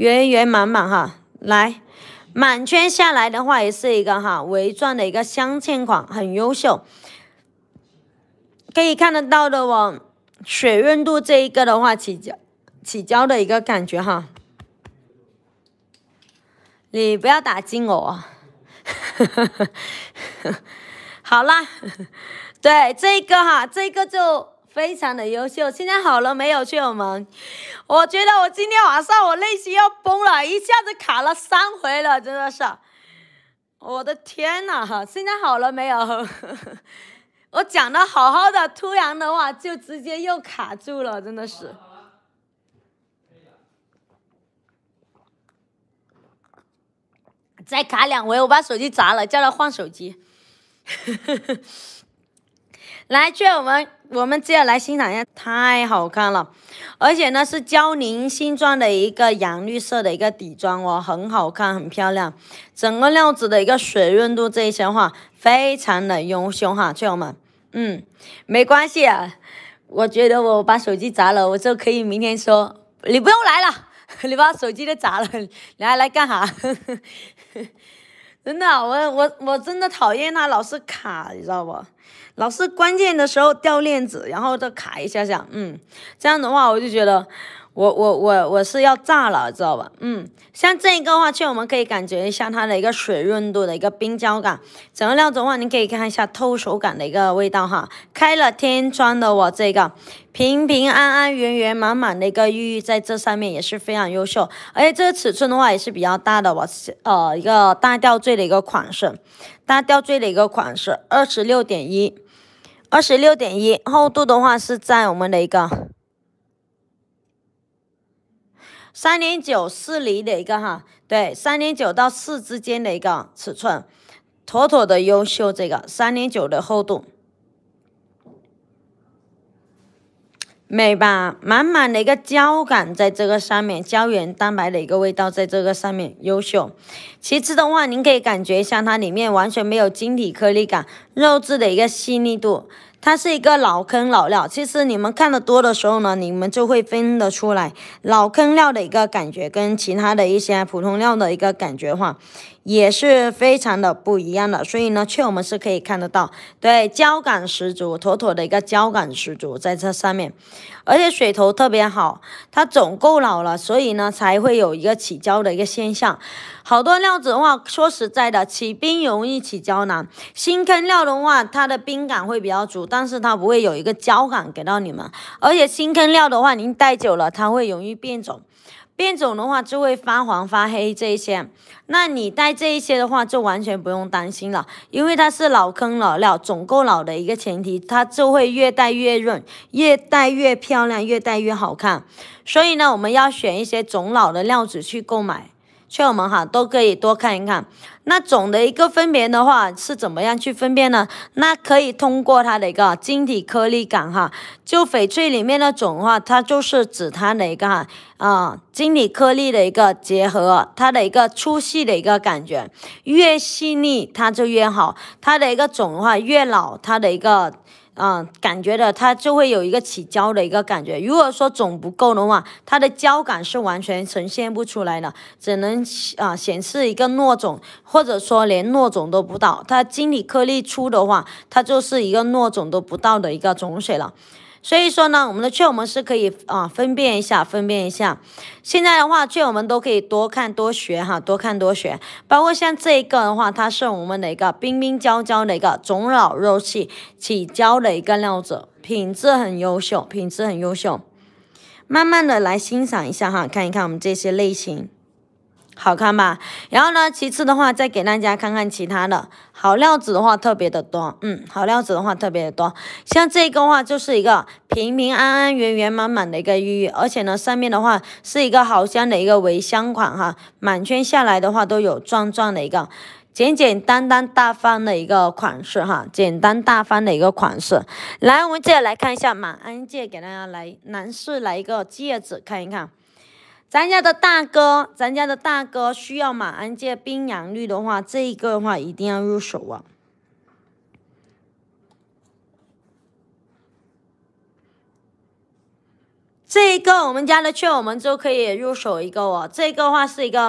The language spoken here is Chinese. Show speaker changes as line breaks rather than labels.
圆圆满满哈，来满圈下来的话，也是一个哈围钻的一个镶嵌款，很优秀，可以看得到的哦。水润度这一个的话，起胶，起胶的一个感觉哈。你不要打金哦。好啦，对这个哈，这个就。非常的优秀，现在好了没有？翠友们，我觉得我今天晚上我内心要崩了，一下子卡了三回了，真的是，我的天哪！哈，现在好了没有？我讲的好好的，突然的话就直接又卡住了，真的是。再卡两回，我把手机砸了，叫他换手机。来，劝友们。我们接下来欣赏一下，太好看了，而且呢是娇宁新装的一个洋绿色的一个底妆哦，很好看，很漂亮，整个料子的一个水润度这一些话非常的优秀哈，翠友们，嗯，没关系，我觉得我把手机砸了，我就可以明天说，你不用来了，你把手机都砸了，你还来干哈？真的，我我我真的讨厌它老是卡，你知道不？老是关键的时候掉链子，然后再卡一下下，嗯，这样的话我就觉得我我我我是要炸了，知道吧？嗯，像这一个话圈，我们可以感觉一下它的一个水润度的一个冰胶感，整个料子的话，您可以看一下透手感的一个味道哈。开了天窗的我这个平平安安圆圆满满的一个寓意，在这上面也是非常优秀，而且这个尺寸的话也是比较大的我呃一个大吊坠的一个款式。大吊坠的一个款式，二十六点一，二十六点一厚度的话是在我们的一个三点九四厘的一个哈，对，三点九到四之间的一个尺寸，妥妥的优秀，这个三点九的厚度。美吧，满满的一个胶感在这个上面，胶原蛋白的一个味道在这个上面优秀。其次的话，您可以感觉一下它里面完全没有晶体颗粒感，肉质的一个细腻度，它是一个老坑老料。其实你们看的多的时候呢，你们就会分得出来老坑料的一个感觉跟其他的一些普通料的一个感觉话，也是非常的不一样的，所以呢，券我们是可以看得到，对，胶感十足，妥妥的一个胶感十足，在这上面，而且水头特别好，它总够老了，所以呢才会有一个起胶的一个现象。好多料子的话，说实在的，起冰容易起胶难。新坑料的话，它的冰感会比较足，但是它不会有一个胶感给到你们。而且新坑料的话，您戴久了，它会容易变种。变种的话就会发黄发黑这一些，那你带这一些的话就完全不用担心了，因为它是老坑老料，总够老的一个前提，它就会越戴越润，越戴越漂亮，越戴越好看。所以呢，我们要选一些总老的料子去购买。劝我们哈都可以多看一看，那总的一个分别的话是怎么样去分辨呢？那可以通过它的一个晶体颗粒感哈，就翡翠里面的种的话，它就是指它的一个哈啊晶体颗粒的一个结合，它的一个粗细的一个感觉，越细腻它就越好，它的一个种的话越老，它的一个。嗯，感觉的它就会有一个起胶的一个感觉。如果说种不够的话，它的胶感是完全呈现不出来的，只能啊显示一个糯种，或者说连糯种都不到。它晶体颗粒粗的话，它就是一个糯种都不到的一个种水了。所以说呢，我们的雀我们是可以啊，分辨一下，分辨一下。现在的话，雀我们都可以多看多学哈，多看多学。包括像这一个的话，它是我们的一个冰冰胶胶的一个种老肉器起胶的一个料子，品质很优秀，品质很优秀。慢慢的来欣赏一下哈，看一看我们这些类型。好看吧，然后呢，其次的话，再给大家看看其他的。好料子的话，特别的多，嗯，好料子的话特别的多。像这个的话，就是一个平平安安、圆圆满满的一个寓意，而且呢，上面的话是一个好香的一个围香款哈，满圈下来的话都有钻钻的一个，简简单单、大方的一个款式哈，简单大方的一个款式。来，我们再来看一下马鞍戒，给大家来男士来一个戒指看一看。咱家的大哥，咱家的大哥需要马鞍戒冰洋绿的话，这一个的话一定要入手啊！这一个我们家的券，我们就可以入手一个哦。这个话是一个。